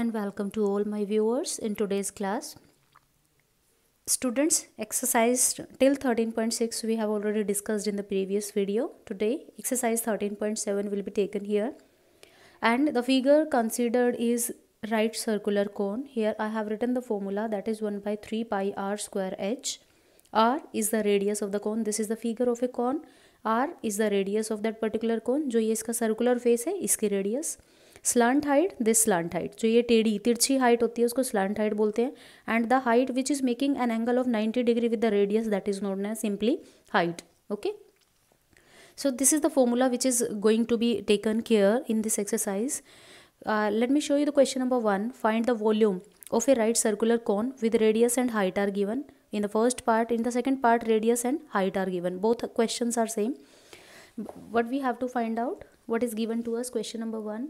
and welcome to all my viewers in today's class. Students, exercise till 13.6 we have already discussed in the previous video. Today, exercise 13.7 will be taken here. And the figure considered is right circular cone. Here I have written the formula that is 1 by 3 pi r square h. r is the radius of the cone. This is the figure of a cone. r is the radius of that particular cone. जो ये इसका circular face है, इसकी radius. Slant height this slant height जो ये टेढ़ी तिरछी height होती है उसको स्लांट हाइट बोलते हैं and the height which is making an angle of ninety degree with the radius that is known as simply height okay so this is the formula which is going to be taken care in this exercise let me show you the question number one find the volume of a right circular cone with radius and height are given in the first part in the second part radius and height are given both question are same what we have to find out what is given to us question number one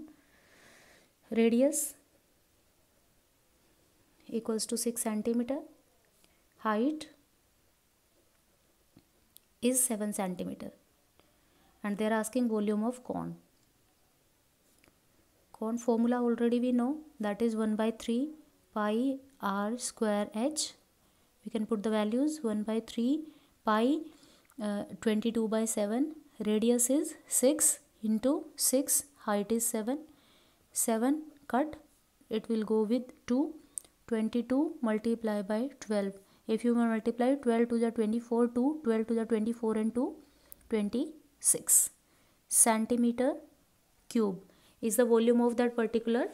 radius equals to 6 centimeter height is 7 centimeter and they are asking volume of cone cone formula already we know that is 1 by 3 pi r square h we can put the values 1 by 3 pi uh, 22 by 7 radius is 6 into 6 height is 7 7 cut it will go with 2 22 multiply by 12 if you multiply 12 to the 24 2 12 to the 24 and 2 26 centimeter cube is the volume of that particular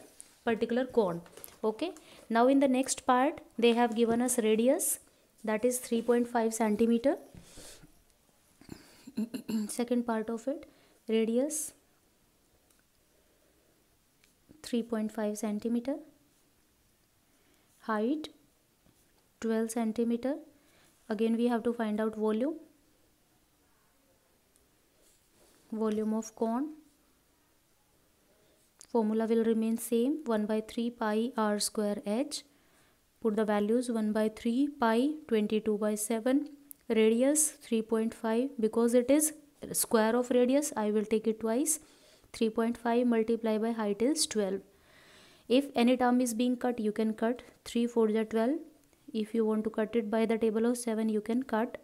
particular cone okay now in the next part they have given us radius that is 3.5 centimeter second part of it radius 3.5 centimeter height 12 centimeter again we have to find out volume volume of cone formula will remain same 1 by 3 pi r square h put the values 1 by 3 pi 22 by 7 radius 3.5 because it is square of radius i will take it twice 3.5 multiplied by height is 12 if any term is being cut you can cut 3 4 is 12 if you want to cut it by the table of 7 you can cut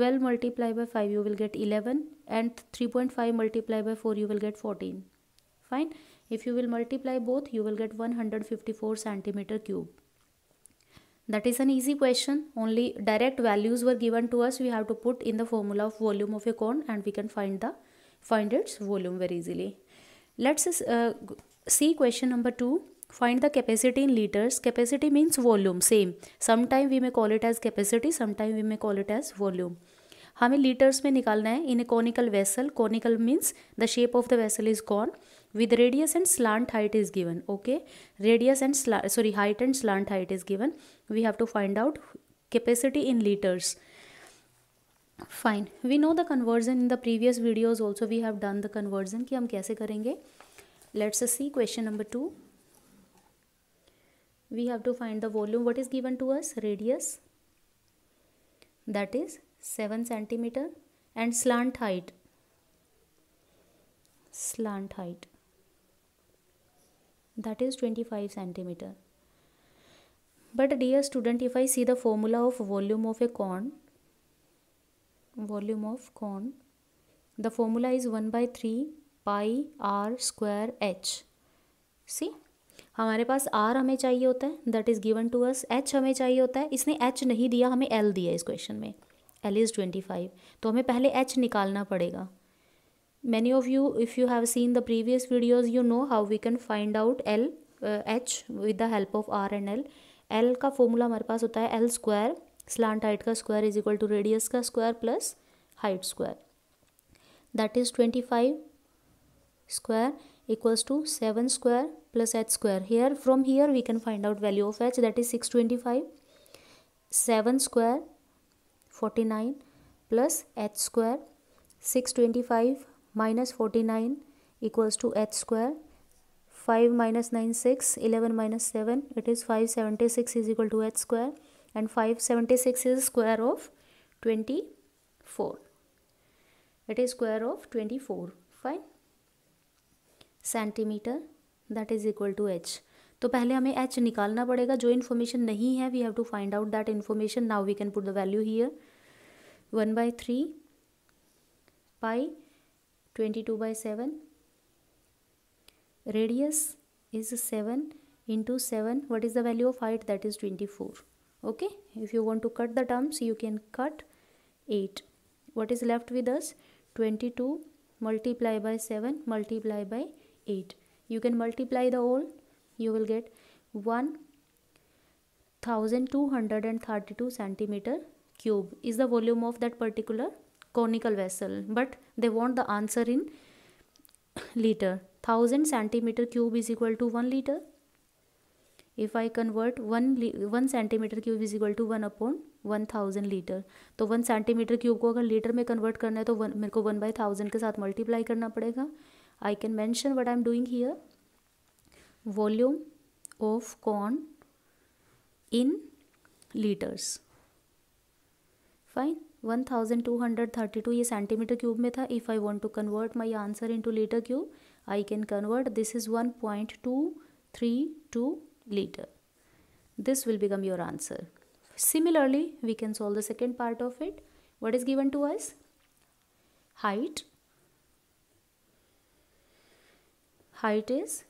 12 multiplied by 5 you will get 11 and 3.5 multiplied by 4 you will get 14 fine if you will multiply both you will get 154 centimeter cube that is an easy question only direct values were given to us we have to put in the formula of volume of a cone and we can find the find its volume very easily. Let's uh, see question number 2. Find the capacity in liters. Capacity means volume, same. Sometime we may call it as capacity, sometime we may call it as volume. हमें litres में निकालना है in a conical vessel conical means the shape of the vessel is gone with radius and slant height is given okay radius and sorry height and slant height is given we have to find out capacity in litres we know the conversion in the previous videos also we have done the conversion conversion कि हम कैसे करेंगे let's see question number 2 we have to find the volume what is given to us radius that is 7 centimeter and slant height slant height that is 25 centimeter but dear student if i see the formula of volume of a cone volume of cone the formula is 1 by 3 pi r square h see हमारे पास r हमें चाहिए होता है that is given to us h हमें चाहिए होता है इसने h नहीं दिया हमें l दिया इस क्वेश्चन में l इज़ ट्वेंटी फाइव तो हमें पहले h निकालना पड़ेगा many of you if you have seen the previous videos you know how we can find out l uh, h with the help of r and l l का formula हमारे पास होता है l स्क्वायर स्लांट हाइट का square is equal to radius का square plus height square that is twenty five square equals to 7 square plus h square here from here we can find out value of h that is 625 7 square 49 plus h square 625 minus 49 equals to h square 5 minus 9 6 11 minus 7 it is 576 is equal to h square and 576 is square of 24 it is square of 24 fine centimetre that is equal to H तो पहले हमें H निकालना पड़ेगा जो information नहीं है we have to find out that information now we can put the value here one by three pi twenty two by seven radius is seven into seven what is the value of height that is twenty four okay if you want to cut the terms you can cut 8 what is left with us 22 multiply by 7 multiply by 8 you can multiply the whole you will get 1232 centimeter cube is the volume of that particular conical vessel but they want the answer in liter 1000 centimeter cube is equal to 1 liter if I convert one one centimetre cube is equal to one upon one thousand litre तो one centimetre cube को अगर litre में convert करना है तो one मेरे को one by thousand के साथ मल्टीप्लाई करना पड़ेगा I can mention what I am doing here volume of cone in litres fine one thousand two hundred thirty two ये सेंटीमीटर क्यूब में था if I want to convert my answer into litre cube I can convert this is one point two three two liter. This will become your answer. Similarly, we can solve the second part of it. What is given to us? Height. Height is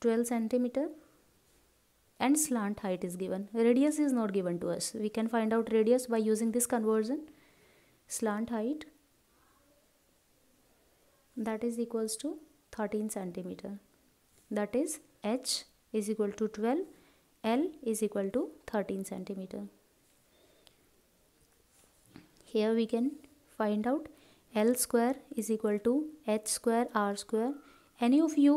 12 centimeter and slant height is given. Radius is not given to us. We can find out radius by using this conversion. Slant height that is equals to 13 centimeter. That is H is equal to 12 L is equal to 13 centimeter here we can find out L square is equal to H square R square any of you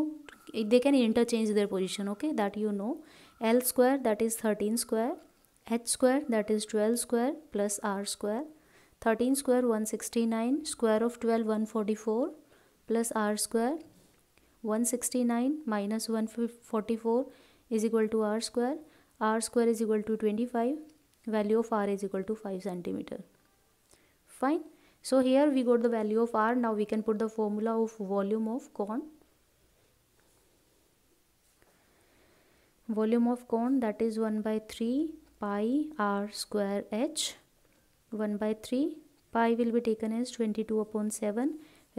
they can interchange their position okay that you know L square that is 13 square H square that is 12 square plus R square 13 square 169 square of 12 144 plus R square 169 minus 144 is equal to r square r square is equal to 25 value of r is equal to 5 centimeter fine so here we got the value of r now we can put the formula of volume of cone volume of cone that is 1 by 3 pi r square h 1 by 3 pi will be taken as 22 upon 7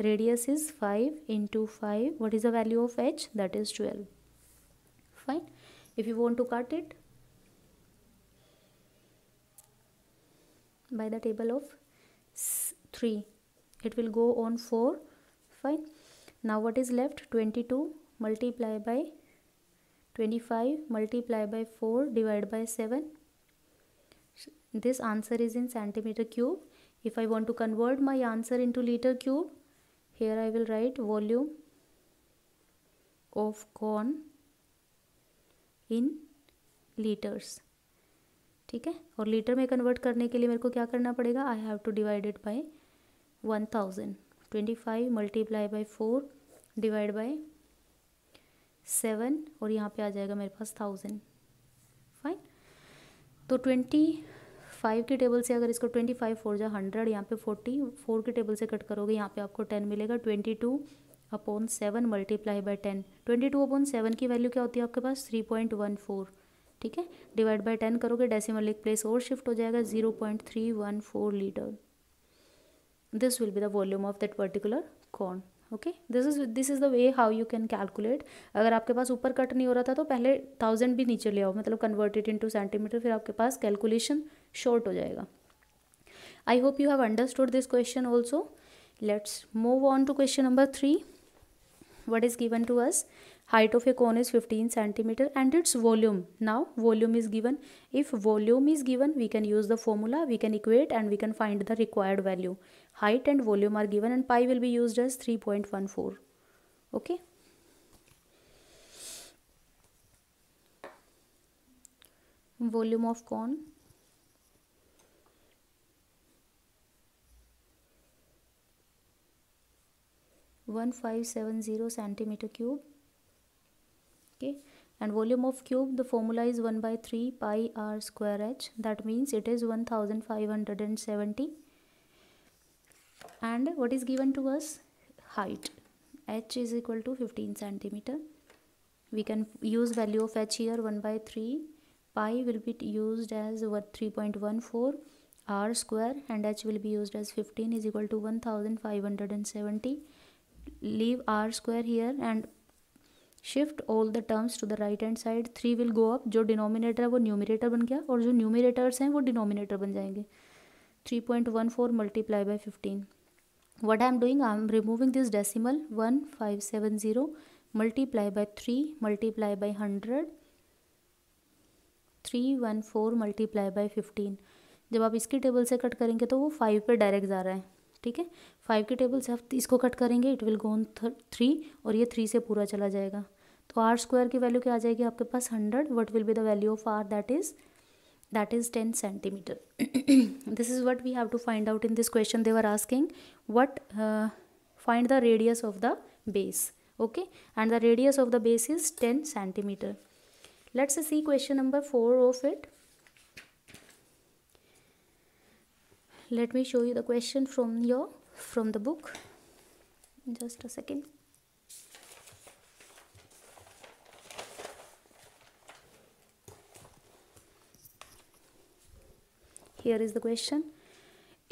Radius is 5 into 5. What is the value of h? That is 12. Fine. If you want to cut it by the table of 3, it will go on 4. Fine. Now what is left? 22 multiply by 25 multiply by 4 divided by 7 this answer is in centimeter cube if i want to convert my answer into liter cube here I will write volume of corn in liters ठीक है और litre में convert करने के लिए मेरे को क्या करना पड़ेगा I have to divide it by one thousand twenty five multiply by four divide by seven और यहाँ पे आ जाएगा मेरे पास थाउजेंड फाइन तो ट्वेंटी फाइव के टेबल से अगर इसको ट्वेंटी फाइव फोर जो हंड्रेड यहाँ पे फोर्टी फोर के टेबल से कट करोगे यहाँ पे आपको टेन मिलेगा twenty two upon seven multiply by ten twenty two upon seven की वैल्यू क्या होती है आपके पास थ्री पॉइंट वन फोर ठीक है डिवाइड बाई टेन करोगे डेसीमल एक प्लेस और शिफ्ट हो जाएगा zero point three one four litre this will be the volume of that particular cone okay this is this is the way how you can calculate अगर आपके पास ऊपर cut नहीं हो रहा था तो पहले थाउजेंड भी नीचे ले आओ मतलब कन्वर्टेड इनटू सेंटीमीटर फिर आपके पास कैलकुलेशन शॉर्ट हो जाएगा I hope you have understood this question also let's move on to question number three what is given to us height of a cone is fifteen centimetre and its volume now volume is given if volume is given we can use the formula we can equate and we can find the required value height and volume are given and pi will be use as three point one four okay volume of cone 1570 centimeter cube okay and volume of cube the formula is 1 by 3 pi r square h that means it is 1570 and what is given to us height h is equal to 15 centimeter we can use value of h here 1 by 3 pi will be used as what 3.14 r square and h will be used as 15 is equal to 1570 leave r square here and shift all the terms to the right hand side three will go up जो denominator है वो numerator बन गया और जो numerators हैं वो denominator बन जाएंगे three point one four multiply by fifteen what I am doing I am removing this decimal one five seven zero multiply by three multiply by hundred three one four multiply by fifteen जब आप इसकी table से cut करेंगे तो वो five पे direct जा रहा है ठीक है फाइव के टेबल से आप इसको कट करेंगे इट विल गोन थ्री और ये थ्री से पूरा चला जाएगा तो आर स्क्वायर की वैल्यू क्या आ जाएगी आपके पास hundred what will be the value of r that is that is ten centimetre this is what we have to find out in this question they are asking what find the radius of the base okay and the radius of the base is ten centimetre let's see question number four of it let me show you the question from your from the book just a second here is the question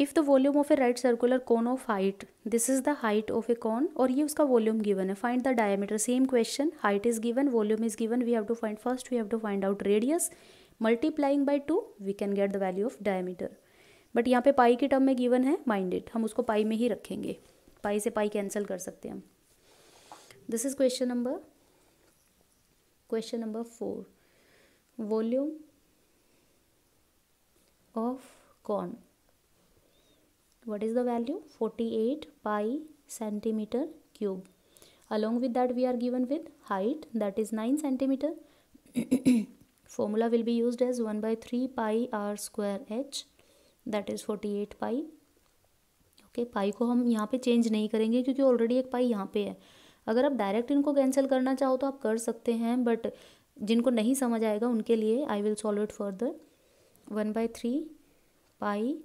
if the volume of a right circular cone of height this is the height of a cone or ये उसका volume given find the diameter same question height is given volume is given we have to find first we have to find out radius multiplying by 2 we can get the value of diameter but यहाँ पे पाई के term में given है minded हम उसको पाई में ही रखेंगे पाई से पाई कैंसिल कर सकते हैं हम this is question number question number four volume of cone what is the value forty eight pi centimetre cube along with that we are given with height that is nine centimetre formula will be use as one by three pi r square h that is forty eight pi okay pi को हम यहाँ पे change नहीं करेंगे क्योंकि already एक पाई यहाँ पे है अगर आप डायरेक्ट इनको कैंसिल करना चाहो तो आप कर सकते हैं बट जिनको नहीं समझ आएगा उनके लिए I will solve it further one by three pi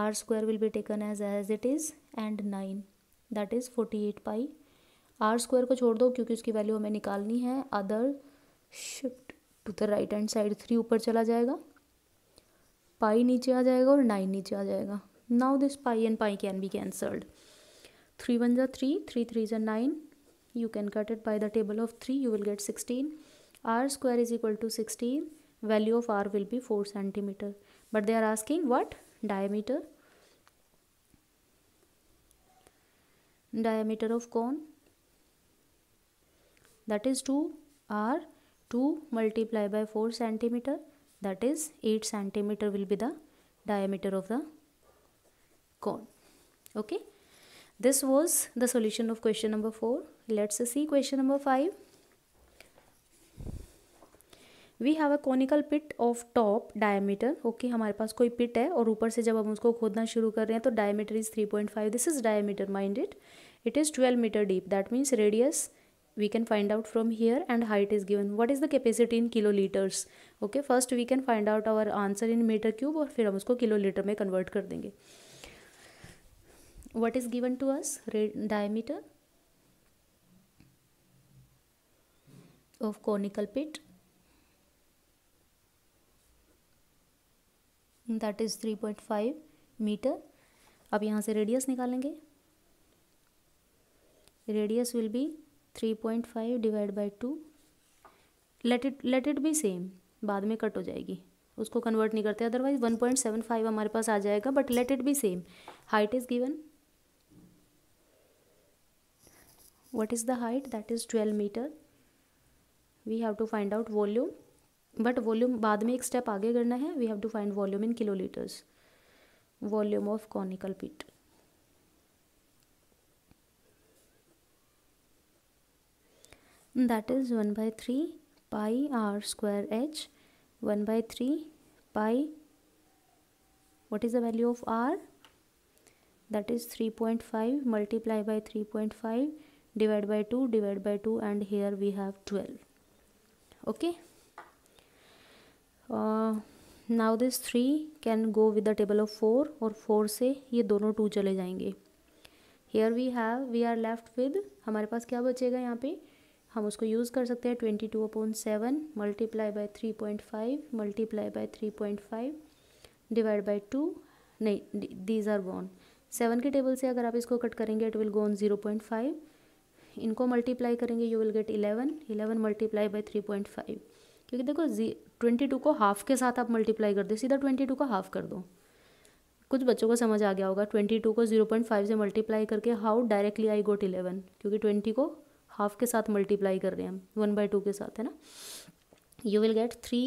r square will be taken as as it is and nine that is forty eight pi r square को छोड़ दो क्योंकि उसकी वैल्यू हमें निकालनी है other shift to the right hand side three ऊपर चला जाएगा पाई नीचे आ जाएगा और नाइन नीचे आ जाएगा now this pi and pi can be cancelled three one जो थ्री थ्री थ्री जो nine you can cut it by the table of three you will get sixteen r square is equal to sixteen value of r will be four centimetre but they are asking what diameter diameter of cone that is two r two multiply by four centimetre that is 8 centimeter will be the diameter of the cone okay this was the solution of question number 4 let's see question number 5 we have a conical pit of top diameter okay हमारे पास कोई पिट है और ऊपर से जब हम उसको खोदना शुरू कर रहे हैं तो diameter is three point five this is diameter mind it it is twelve metre deep that means radius we can find out from here and height is given what is the capacity in kiloliters okay first we can find out our answer in meter cube और fir hum usko kiloliter mein convert kar denge what is given to us diameter of conical pit that is 3.5 meter ab yahan se radius nikalenge radius will be three point five divide by two let it let it be same बाद में cut हो जाएगी उसको convert नहीं करते otherwise one point seven five हमारे पास आ जाएगा बट लेट इट भी same height is given what is the height that is twelve metre we have to find out volume but volume बाद में एक स्टेप आगे करना है we have to find volume in kilolitres volume of conical pit that is one by three pi r square h one by three pi what is the value of r that is three point five multiply by three point five divide by two divide by two and here we have twelve okay now this three can go with the table of four और four से ये दोनों two चले जाएंगे here we have we are left with हमारे पास क्या बचेगा यहाँ पे हम उसको यूज़ कर सकते हैं twenty two upon seven multiply by three point five multiply by three point five divide by two नहीं दीज आर गॉन सेवन के टेबल से अगर आप इसको कट करेंगे it will gone zero point five इनको मल्टीप्लाई करेंगे you will get eleven eleven multiply by three point five क्योंकि देखो जी ट्वेंटी टू को हाफ के साथ आप मल्टीप्लाई कर दो सीधा ट्वेंटी टू को हाफ कर दो कुछ बच्चों को समझ आ गया होगा ट्वेंटी टू को जीरो पॉइंट फाइव से मल्टीप्लाई करके how directly I got eleven क्योंकि ट्वेंटी को हाफ के साथ मल्टीप्लाई कर रहे हैं हम वन बाई टू के साथ है ना you will get three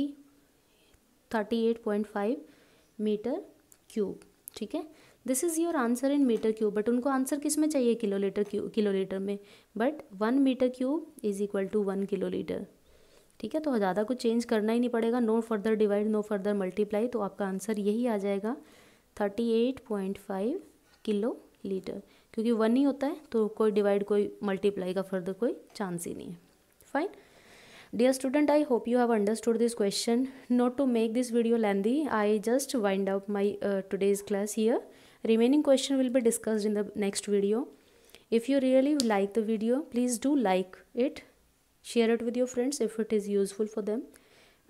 thirty eight point five metre cube ठीक है this is your answer in metre cube but उनको आंसर किस में चाहिए किलोलीटर किलो किलोलीटर में but one metre cube is equal to one kilolitre ठीक है तो ज़्यादा कुछ चेंज करना ही नहीं पड़ेगा no further divide no further multiply तो आपका आंसर यही आ जाएगा thirty eight point five kilo litre क्योंकि वन ही होता है तो कोई डिवाइड कोई मल्टीप्लाई का फर्दर कोई चांस ही नहीं है fine dear student I hope you have understood this question not to make this video lengthy I just wind out my today's class here remaining question will be discussed in the next video if you really like the video please do like it share it with your friends if it is useful for them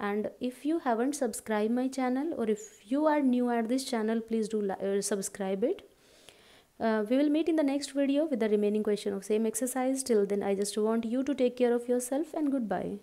and if you haven't subscribe my channel और if you are new eight this channel please do subscribe it Uh, we will meet in the next video with the remaining question of same exercise. Till then, I just want you to take care of yourself and goodbye.